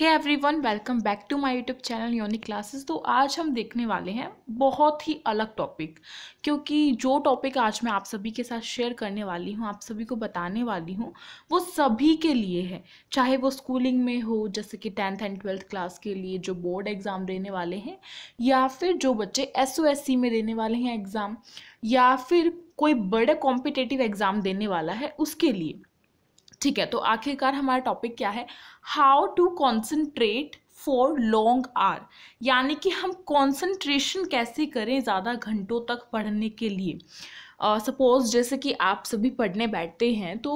hey one welcome back to my YouTube channel Yonik classes तो आज हम देखने वाले हैं बहुत ही अलग टॉपिक क्योंकि जो टॉपिक आज मैं आप सभी के साथ शेयर करने वाली हूँ आप सभी को बताने वाली हूँ वो सभी के लिए है चाहे वो स्कूलिंग में हो जैसे कि टेंथ एंड ट्वेल्थ क्लास के लिए जो बोर्ड एग्ज़ाम देने वाले हैं या फिर जो बच्चे एस ओ एस सी में देने वाले हैं एग्ज़ाम या फिर कोई बड़े कॉम्पिटेटिव एग्ज़ाम देने वाला है उसके लिए ठीक है तो आखिरकार हमारा टॉपिक क्या है how to concentrate for long are यानी कि हम कॉन्सेंट्रेशन कैसे करें ज़्यादा घंटों तक पढ़ने के लिए सपोज uh, जैसे कि आप सभी पढ़ने बैठते हैं तो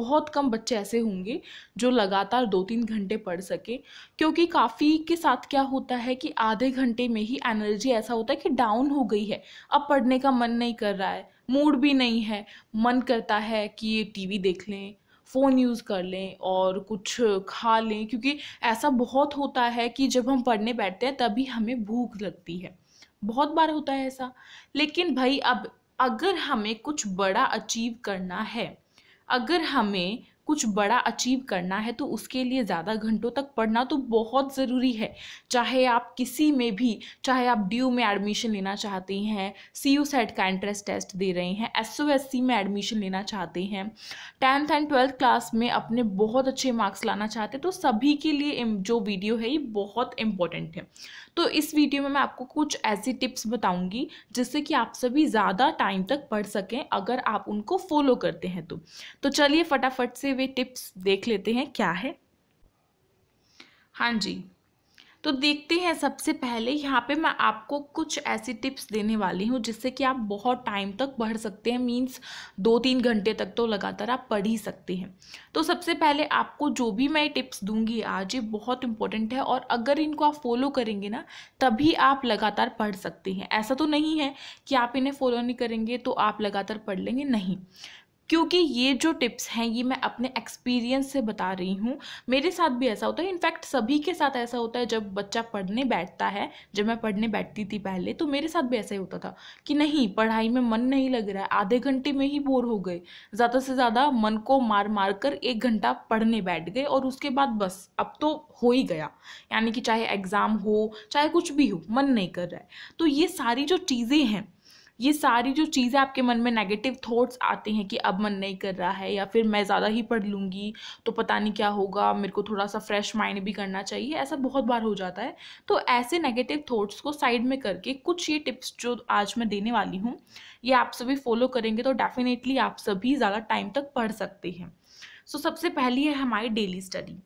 बहुत कम बच्चे ऐसे होंगे जो लगातार दो तीन घंटे पढ़ सके क्योंकि काफ़ी के साथ क्या होता है कि आधे घंटे में ही एनर्जी ऐसा होता है कि डाउन हो गई है अब पढ़ने का मन नहीं कर रहा है मूड भी नहीं है मन करता है कि टीवी देख लें फ़ोन यूज़ कर लें और कुछ खा लें क्योंकि ऐसा बहुत होता है कि जब हम पढ़ने बैठते हैं तभी हमें भूख लगती है बहुत बार होता है ऐसा लेकिन भाई अब अगर हमें कुछ बड़ा अचीव करना है अगर हमें कुछ बड़ा अचीव करना है तो उसके लिए ज़्यादा घंटों तक पढ़ना तो बहुत ज़रूरी है चाहे आप किसी में भी चाहे आप ड्यू में एडमिशन लेना चाहते हैं सी यू सेट का एंट्रेंस टेस्ट दे रहे हैं एस ओ एस सी में एडमिशन लेना चाहते हैं टेंथ एंड ट्वेल्थ क्लास में अपने बहुत अच्छे मार्क्स लाना चाहते हैं तो सभी के लिए जो वीडियो है ये बहुत इम्पोर्टेंट है तो इस वीडियो में मैं आपको कुछ ऐसी टिप्स बताऊंगी जिससे कि आप सभी ज़्यादा टाइम तक पढ़ सकें अगर आप उनको फॉलो करते हैं तो, तो चलिए फटाफट से वे टिप्स देख लेते हैं क्या है हाँ जी तो देखते हैं सबसे पहले यहाँ पे मैं आपको कुछ ऐसी टिप्स देने वाली हूँ जिससे कि आप बहुत टाइम तक पढ़ सकते हैं मीन्स दो तीन घंटे तक तो लगातार आप पढ़ ही सकते हैं तो सबसे पहले आपको जो भी मैं टिप्स दूंगी आज ये बहुत इंपॉर्टेंट है और अगर इनको आप फॉलो करेंगे ना तभी आप लगातार पढ़ सकते हैं ऐसा तो नहीं है कि आप इन्हें फॉलो नहीं करेंगे तो आप लगातार पढ़ लेंगे नहीं क्योंकि ये जो टिप्स हैं ये मैं अपने एक्सपीरियंस से बता रही हूँ मेरे साथ भी ऐसा होता है इनफैक्ट सभी के साथ ऐसा होता है जब बच्चा पढ़ने बैठता है जब मैं पढ़ने बैठती थी पहले तो मेरे साथ भी ऐसा ही होता था कि नहीं पढ़ाई में मन नहीं लग रहा है आधे घंटे में ही बोर हो गए ज़्यादा से ज़्यादा मन को मार मार कर एक घंटा पढ़ने बैठ गए और उसके बाद बस अब तो हो ही गया यानी कि चाहे एग्ज़ाम हो चाहे कुछ भी हो मन नहीं कर रहा है तो ये सारी जो चीज़ें हैं ये सारी जो चीज़ें आपके मन में नेगेटिव थॉट्स आते हैं कि अब मन नहीं कर रहा है या फिर मैं ज़्यादा ही पढ़ लूँगी तो पता नहीं क्या होगा मेरे को थोड़ा सा फ्रेश माइंड भी करना चाहिए ऐसा बहुत बार हो जाता है तो ऐसे नेगेटिव थॉट्स को साइड में करके कुछ ये टिप्स जो आज मैं देने वाली हूँ ये आप सभी फॉलो करेंगे तो डेफिनेटली आप सभी ज़्यादा टाइम तक पढ़ सकते हैं सो so, सबसे पहली है हमारी डेली स्टडी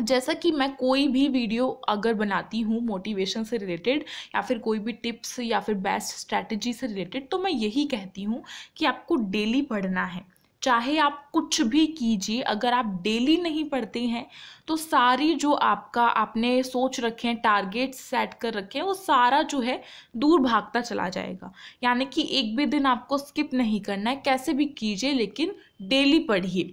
जैसा कि मैं कोई भी वीडियो अगर बनाती हूँ मोटिवेशन से रिलेटेड या फिर कोई भी टिप्स या फिर बेस्ट स्ट्रैटेजी से रिलेटेड तो मैं यही कहती हूँ कि आपको डेली पढ़ना है चाहे आप कुछ भी कीजिए अगर आप डेली नहीं पढ़ते हैं तो सारी जो आपका आपने सोच रखे हैं टारगेट सेट कर रखे हैं वो सारा जो है दूर भागता चला जाएगा यानी कि एक भी दिन आपको स्किप नहीं करना है कैसे भी कीजिए लेकिन डेली पढ़िए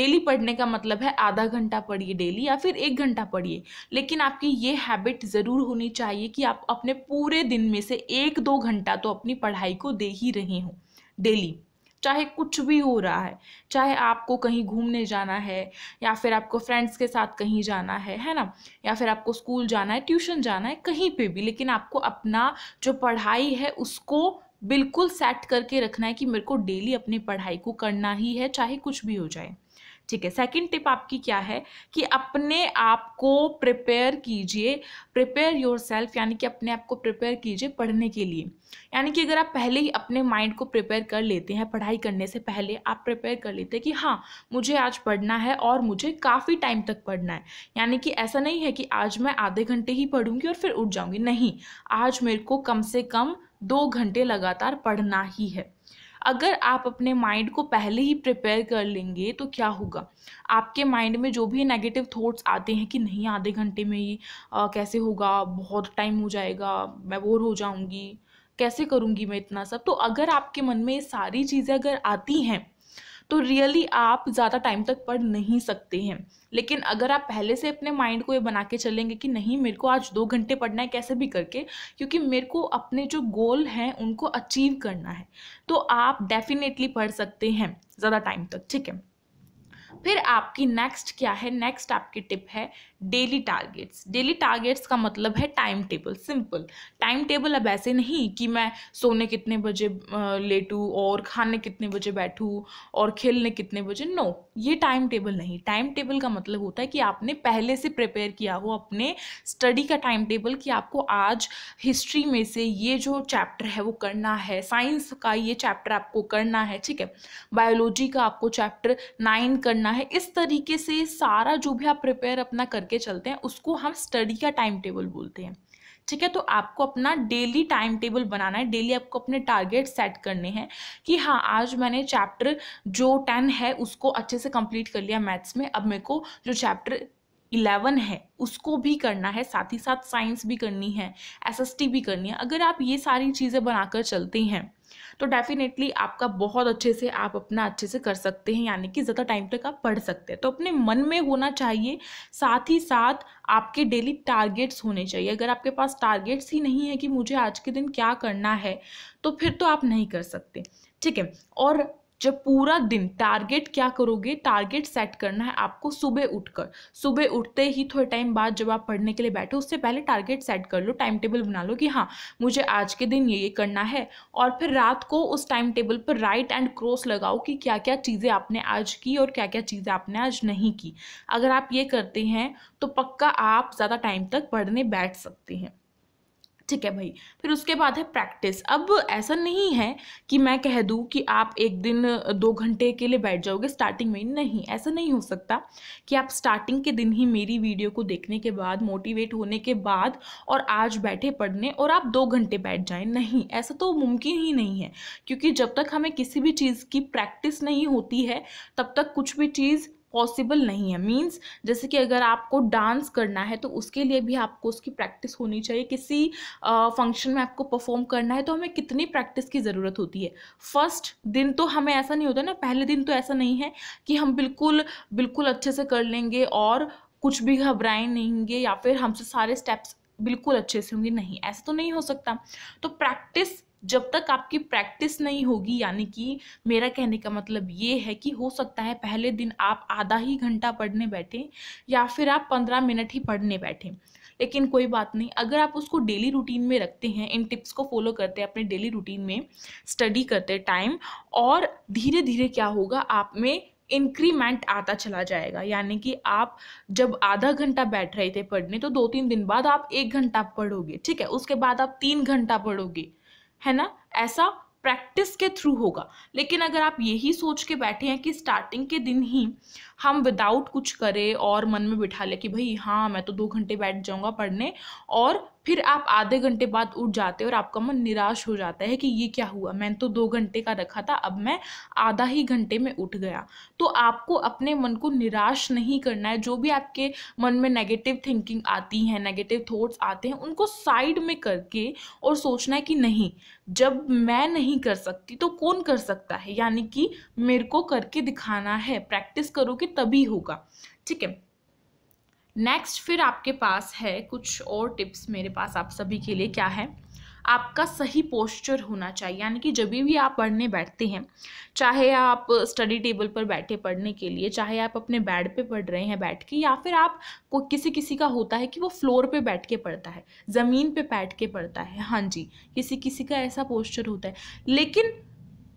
डेली पढ़ने का मतलब है आधा घंटा पढ़िए डेली या फिर एक घंटा पढ़िए लेकिन आपकी ये हैबिट ज़रूर होनी चाहिए कि आप अपने पूरे दिन में से एक दो घंटा तो अपनी पढ़ाई को दे ही रहे हों डेली चाहे कुछ भी हो रहा है चाहे आपको कहीं घूमने जाना है या फिर आपको फ्रेंड्स के साथ कहीं जाना है है ना या फिर आपको स्कूल जाना है ट्यूशन जाना है कहीं पे भी लेकिन आपको अपना जो पढ़ाई है उसको बिल्कुल सेट करके रखना है कि मेरे को डेली अपनी पढ़ाई को करना ही है चाहे कुछ भी हो जाए ठीक है सेकंड टिप आपकी क्या है कि अपने आप को प्रिपेयर कीजिए प्रिपेयर योरसेल्फ यानी कि अपने आप को प्रिपेयर कीजिए पढ़ने के लिए यानी कि अगर आप पहले ही अपने माइंड को प्रिपेयर कर लेते हैं पढ़ाई करने से पहले आप प्रिपेयर कर लेते हैं कि हाँ मुझे आज पढ़ना है और मुझे काफ़ी टाइम तक पढ़ना है यानी कि ऐसा नहीं है कि आज मैं आधे घंटे ही पढ़ूंगी और फिर उठ जाऊंगी नहीं आज मेरे को कम से कम दो घंटे लगातार पढ़ना ही है अगर आप अपने माइंड को पहले ही प्रिपेयर कर लेंगे तो क्या होगा आपके माइंड में जो भी नेगेटिव थॉट्स आते हैं कि नहीं आधे घंटे में ही आ, कैसे होगा बहुत टाइम हो जाएगा मैं बोर हो जाऊँगी कैसे करूँगी मैं इतना सब तो अगर आपके मन में ये सारी चीज़ें अगर आती हैं तो रियली आप ज़्यादा टाइम तक पढ़ नहीं सकते हैं लेकिन अगर आप पहले से अपने माइंड को ये बना के चलेंगे कि नहीं मेरे को आज दो घंटे पढ़ना है कैसे भी करके क्योंकि मेरे को अपने जो गोल हैं उनको अचीव करना है तो आप डेफिनेटली पढ़ सकते हैं ज़्यादा टाइम तक ठीक है फिर आपकी नेक्स्ट क्या है नेक्स्ट आपकी टिप है डेली टारगेट्स डेली टारगेट्स का मतलब है time table simple time table अब ऐसे नहीं कि मैं सोने कितने बजे लेटूँ और खाने कितने बजे बैठूँ और खेलने कितने बजे नो ये टाइम टेबल नहीं टाइम टेबल का मतलब होता है कि आपने पहले से प्रिपेयर किया हो अपने स्टडी का टाइम टेबल कि आपको आज हिस्ट्री में से ये जो चैप्टर है वो करना है साइंस का ये चैप्टर आपको करना है ठीक है बायोलॉजी का आपको चैप्टर नाइन करना करना है इस तरीके से सारा जो भी आप प्रिपेयर अपना करके चलते हैं उसको हम स्टडी का टाइम टेबल बोलते हैं ठीक है तो आपको अपना डेली टाइम टेबल बनाना है डेली आपको अपने टारगेट सेट करने हैं कि हाँ आज मैंने चैप्टर जो टेन है उसको अच्छे से कंप्लीट कर लिया मैथ्स में अब मेरे को जो चैप्टर इलेवन है उसको भी करना है साथ ही साथ साइंस भी करनी है एसएसटी भी करनी है अगर आप ये सारी चीज़ें बनाकर चलते हैं तो डेफिनेटली आपका बहुत अच्छे से आप अपना अच्छे से कर सकते हैं यानी कि ज़्यादा टाइम तक आप पढ़ सकते हैं तो अपने मन में होना चाहिए साथ ही साथ आपके डेली टारगेट्स होने चाहिए अगर आपके पास टारगेट्स ही नहीं है कि मुझे आज के दिन क्या करना है तो फिर तो आप नहीं कर सकते ठीक है और जब पूरा दिन टारगेट क्या करोगे टारगेट सेट करना है आपको सुबह उठकर सुबह उठते ही थोड़े टाइम बाद जब आप पढ़ने के लिए बैठो उससे पहले टारगेट सेट कर लो टाइम टेबल बना लो कि हाँ मुझे आज के दिन ये ये करना है और फिर रात को उस टाइम टेबल पर राइट एंड क्रॉस लगाओ कि क्या क्या चीज़ें आपने आज की और क्या क्या चीज़ें आपने आज नहीं की अगर आप ये करते हैं तो पक्का आप ज़्यादा टाइम तक पढ़ने बैठ सकते हैं ठीक है भाई फिर उसके बाद है प्रैक्टिस अब ऐसा नहीं है कि मैं कह दूँ कि आप एक दिन दो घंटे के लिए बैठ जाओगे स्टार्टिंग में नहीं ऐसा नहीं हो सकता कि आप स्टार्टिंग के दिन ही मेरी वीडियो को देखने के बाद मोटिवेट होने के बाद और आज बैठे पढ़ने और आप दो घंटे बैठ जाएं नहीं ऐसा तो मुमकिन ही नहीं है क्योंकि जब तक हमें किसी भी चीज़ की प्रैक्टिस नहीं होती है तब तक कुछ भी चीज़ पॉसिबल नहीं है मीन्स जैसे कि अगर आपको डांस करना है तो उसके लिए भी आपको उसकी प्रैक्टिस होनी चाहिए किसी फंक्शन uh, में आपको परफॉर्म करना है तो हमें कितनी प्रैक्टिस की ज़रूरत होती है फर्स्ट दिन तो हमें ऐसा नहीं होता ना पहले दिन तो ऐसा नहीं है कि हम बिल्कुल बिल्कुल अच्छे से कर लेंगे और कुछ भी घबराए नहीं या फिर हमसे सारे स्टेप्स बिल्कुल अच्छे से होंगे नहीं ऐसा तो नहीं हो सकता तो प्रैक्टिस जब तक आपकी प्रैक्टिस नहीं होगी यानी कि मेरा कहने का मतलब ये है कि हो सकता है पहले दिन आप आधा ही घंटा पढ़ने बैठें या फिर आप पंद्रह मिनट ही पढ़ने बैठें लेकिन कोई बात नहीं अगर आप उसको डेली रूटीन में रखते हैं इन टिप्स को फॉलो करते हैं अपने डेली रूटीन में स्टडी करते टाइम और धीरे धीरे क्या होगा आप में इंक्रीमेंट आता चला जाएगा यानी कि आप जब आधा घंटा बैठ रहे थे पढ़ने तो दो तीन दिन बाद आप एक घंटा पढ़ोगे ठीक है उसके बाद आप तीन घंटा पढ़ोगे है ना ऐसा प्रैक्टिस के थ्रू होगा लेकिन अगर आप यही सोच के बैठे हैं कि स्टार्टिंग के दिन ही हम विदाउट कुछ करें और मन में बिठा ले कि भाई हाँ मैं तो दो घंटे बैठ जाऊँगा पढ़ने और फिर आप आधे घंटे बाद उठ जाते हो और आपका मन निराश हो जाता है कि ये क्या हुआ मैंने तो दो घंटे का रखा था अब मैं आधा ही घंटे में उठ गया तो आपको अपने मन को निराश नहीं करना है जो भी आपके मन में नेगेटिव थिंकिंग आती है नेगेटिव थॉट्स आते हैं उनको साइड में करके और सोचना है कि नहीं जब मैं नहीं कर सकती तो कौन कर सकता है यानी कि मेरे को करके दिखाना है प्रैक्टिस करो कि करोगे तभी होगा ठीक है नेक्स्ट फिर आपके पास है कुछ और टिप्स मेरे पास आप सभी के लिए क्या है आपका सही पोस्चर होना चाहिए यानी कि जब भी आप पढ़ने बैठते हैं चाहे आप स्टडी टेबल पर बैठे पढ़ने के लिए चाहे आप अपने बेड पे पढ़ रहे हैं बैठ के या फिर आप को किसी किसी का होता है कि वो फ्लोर पे बैठ के पढ़ता है ज़मीन पे बैठ के पढ़ता है हाँ जी किसी किसी का ऐसा पोस्चर होता है लेकिन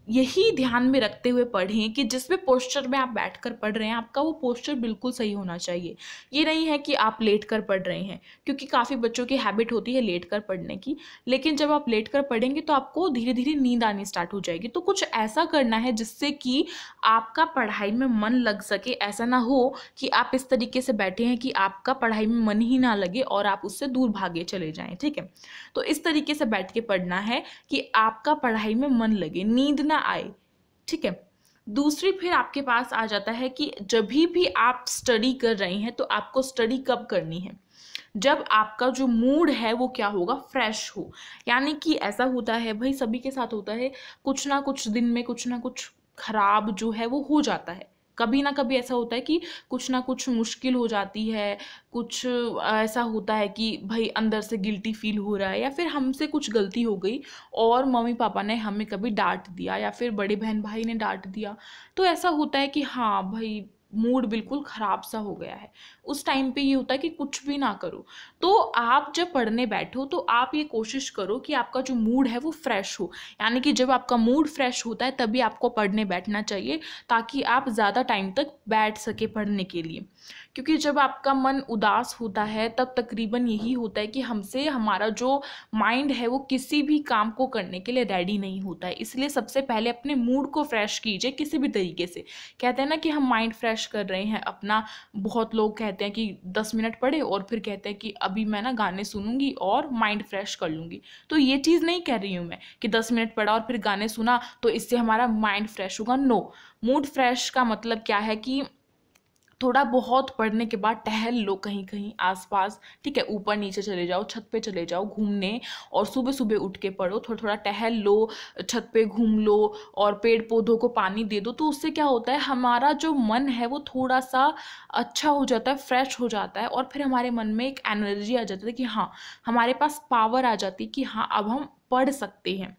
यही ध्यान में रखते हुए पढ़ें कि जिस भी पोस्चर में आप बैठकर पढ़ रहे हैं आपका वो पोस्चर बिल्कुल सही होना चाहिए ये नहीं है कि आप लेट कर पढ़ रहे हैं क्योंकि काफ़ी बच्चों की हैबिट होती है लेट कर पढ़ने की लेकिन जब आप लेट कर पढ़ेंगे तो आपको धीरे धीरे नींद आनी स्टार्ट हो जाएगी तो कुछ ऐसा करना है जिससे कि आपका पढ़ाई में मन लग सके ऐसा ना हो कि आप इस तरीके से बैठे हैं कि आपका पढ़ाई में मन ही ना लगे और आप उससे दूर भागे चले जाएँ ठीक है तो इस तरीके से बैठ के पढ़ना है कि आपका पढ़ाई में मन लगे नींद ना ना आए ठीक है दूसरी फिर आपके पास आ जाता है कि जब भी आप स्टडी कर रहे हैं तो आपको स्टडी कब करनी है जब आपका जो मूड है वो क्या होगा फ्रेश हो यानी कि ऐसा होता है भाई सभी के साथ होता है कुछ ना कुछ दिन में कुछ ना कुछ खराब जो है वो हो जाता है कभी ना कभी ऐसा होता है कि कुछ ना कुछ मुश्किल हो जाती है कुछ ऐसा होता है कि भाई अंदर से गिल्टी फील हो रहा है या फिर हमसे कुछ गलती हो गई और मम्मी पापा ने हमें कभी डांट दिया या फिर बड़े बहन भाई ने डांट दिया तो ऐसा होता है कि हाँ भाई मूड बिल्कुल ख़राब सा हो गया है उस टाइम पे ये होता है कि कुछ भी ना करो तो आप जब पढ़ने बैठो तो आप ये कोशिश करो कि आपका जो मूड है वो फ्रेश हो यानी कि जब आपका मूड फ्रेश होता है तभी आपको पढ़ने बैठना चाहिए ताकि आप ज़्यादा टाइम तक बैठ सके पढ़ने के लिए क्योंकि जब आपका मन उदास होता है तब तकरीबन यही होता है कि हमसे हमारा जो माइंड है वो किसी भी काम को करने के लिए रेडी नहीं होता है इसलिए सबसे पहले अपने मूड को फ्रेश कीजिए किसी भी तरीके से कहते हैं ना कि हम माइंड फ्रेश कर रहे हैं अपना बहुत लोग कहते हैं कि दस मिनट पढ़े और फिर कहते हैं कि अभी मैं ना गाने सुनूंगी और माइंड फ्रेश कर लूँगी तो ये चीज़ नहीं कह रही हूँ मैं कि दस मिनट पढ़ा और फिर गाने सुना तो इससे हमारा माइंड फ्रेश होगा नो मूड फ्रेश का मतलब क्या है कि थोड़ा बहुत पढ़ने के बाद टहल लो कहीं कहीं आसपास ठीक है ऊपर नीचे चले जाओ छत पे चले जाओ घूमने और सुबह सुबह उठ के पढ़ो थोड़ा थोड़ा टहल लो छत पे घूम लो और पेड़ पौधों को पानी दे दो तो उससे क्या होता है हमारा जो मन है वो थोड़ा सा अच्छा हो जाता है फ्रेश हो जाता है और फिर हमारे मन में एक एनर्जी आ जाती है कि हाँ हमारे पास पावर आ जाती है कि हाँ अब हम पढ़ सकते हैं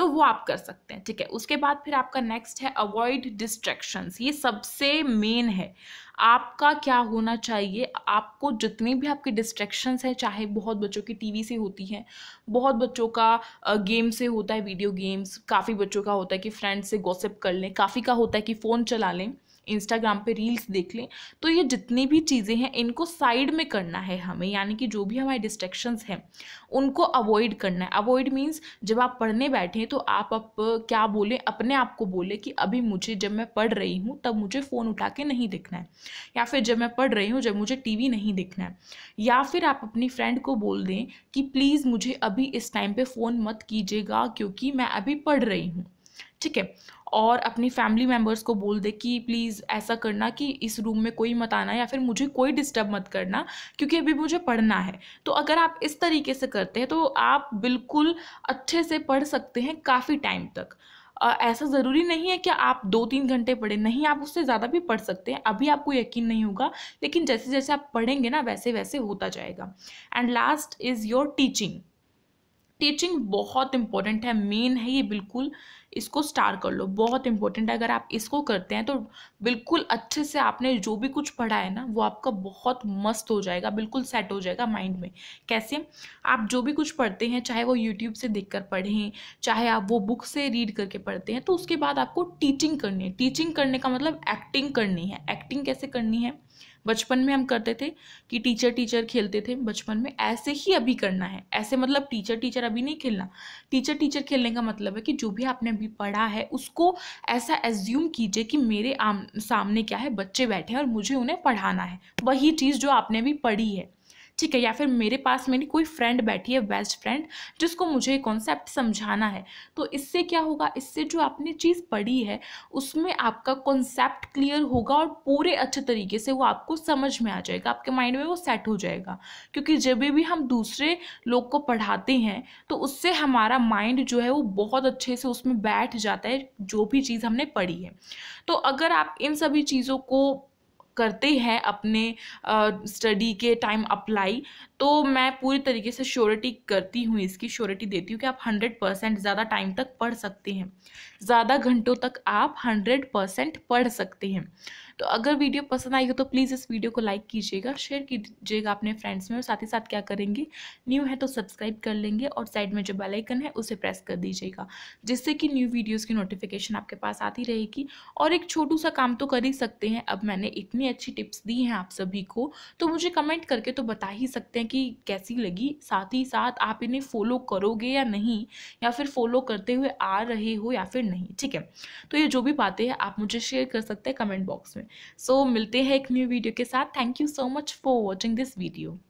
तो वो आप कर सकते हैं ठीक है उसके बाद फिर आपका नेक्स्ट है अवॉइड डिस्ट्रैक्शंस ये सबसे मेन है आपका क्या होना चाहिए आपको जितनी भी आपकी डिस्ट्रैक्शंस हैं चाहे बहुत बच्चों की टीवी से होती हैं बहुत बच्चों का गेम से होता है वीडियो गेम्स काफ़ी बच्चों का होता है कि फ्रेंड से गॉसिप कर लें काफ़ी का होता है कि फ़ोन चला लें इंस्टाग्राम पे रील्स देख लें तो ये जितनी भी चीज़ें हैं इनको साइड में करना है हमें यानी कि जो भी हमारे डिस्ट्रेक्शंस हैं उनको अवॉइड करना है अवॉइड मीन्स जब आप पढ़ने बैठें तो आप अप क्या बोलें अपने आप को बोले कि अभी मुझे जब मैं पढ़ रही हूँ तब मुझे फ़ोन उठा के नहीं देखना है या फिर जब मैं पढ़ रही हूँ जब मुझे टी नहीं देखना है या फिर आप अपनी फ्रेंड को बोल दें कि प्लीज़ मुझे अभी इस टाइम पर फ़ोन मत कीजिएगा क्योंकि मैं अभी पढ़ रही हूँ ठीक है और अपनी फैमिली मेम्बर्स को बोल दे कि प्लीज़ ऐसा करना कि इस रूम में कोई मत आना या फिर मुझे कोई डिस्टर्ब मत करना क्योंकि अभी मुझे पढ़ना है तो अगर आप इस तरीके से करते हैं तो आप बिल्कुल अच्छे से पढ़ सकते हैं काफ़ी टाइम तक ऐसा ज़रूरी नहीं है कि आप दो तीन घंटे पढ़े नहीं आप उससे ज़्यादा भी पढ़ सकते हैं अभी आपको यकीन नहीं होगा लेकिन जैसे जैसे आप पढ़ेंगे ना वैसे वैसे होता जाएगा and last is your teaching teaching बहुत इंपॉर्टेंट है मेन है ये बिल्कुल इसको स्टार कर लो बहुत इंपॉर्टेंट है अगर आप इसको करते हैं तो बिल्कुल अच्छे से आपने जो भी कुछ पढ़ा है ना वो आपका बहुत मस्त हो जाएगा बिल्कुल सेट हो जाएगा माइंड में कैसे आप जो भी कुछ पढ़ते हैं चाहे वो यूट्यूब से देख कर पढ़ें चाहे आप वो बुक से रीड करके पढ़ते हैं तो उसके बाद आपको टीचिंग करनी है टीचिंग करने का मतलब एक्टिंग करनी है एक्टिंग कैसे करनी है बचपन में हम करते थे कि टीचर टीचर खेलते थे बचपन में ऐसे ही अभी करना है ऐसे मतलब टीचर टीचर अभी नहीं खेलना टीचर टीचर खेलने का मतलब है कि जो भी आपने अभी पढ़ा है उसको ऐसा एज्यूम कीजिए कि मेरे आम, सामने क्या है बच्चे बैठे हैं और मुझे उन्हें पढ़ाना है वही चीज़ जो आपने अभी पढ़ी है ठीक है या फिर मेरे पास मेरी कोई फ्रेंड बैठी है बेस्ट फ्रेंड जिसको मुझे कॉन्सेप्ट समझाना है तो इससे क्या होगा इससे जो आपने चीज़ पढ़ी है उसमें आपका कॉन्सेप्ट क्लियर होगा और पूरे अच्छे तरीके से वो आपको समझ में आ जाएगा आपके माइंड में वो सेट हो जाएगा क्योंकि जब भी हम दूसरे लोग को पढ़ाते हैं तो उससे हमारा माइंड जो है वो बहुत अच्छे से उसमें बैठ जाता है जो भी चीज़ हमने पढ़ी है तो अगर आप इन सभी चीज़ों को करते हैं अपने स्टडी के टाइम अप्लाई तो मैं पूरी तरीके से श्योरिटी करती हूँ इसकी श्योरिटी देती हूँ कि आप हंड्रेड परसेंट ज़्यादा टाइम तक पढ़ सकते हैं ज़्यादा घंटों तक आप हंड्रेड परसेंट पढ़ सकते हैं तो अगर वीडियो पसंद आएगी तो प्लीज़ इस वीडियो को लाइक कीजिएगा शेयर कीजिएगा अपने फ्रेंड्स में और साथ ही साथ क्या करेंगे न्यू है तो सब्सक्राइब कर लेंगे और साइड में जो बेल आइकन है उसे प्रेस कर दीजिएगा जिससे कि न्यू वीडियोस की नोटिफिकेशन आपके पास आती रहेगी और एक छोटू सा काम तो कर ही सकते हैं अब मैंने इतनी अच्छी टिप्स दी हैं आप सभी को तो मुझे कमेंट करके तो बता ही सकते हैं कि कैसी लगी साथ ही साथ आप इन्हें फॉलो करोगे या नहीं या फिर फॉलो करते हुए आ रहे हो या फिर नहीं ठीक है तो ये जो भी बातें हैं आप मुझे शेयर कर सकते हैं कमेंट बॉक्स में सो so, मिलते हैं एक न्यू वीडियो के साथ thank you so much for watching this video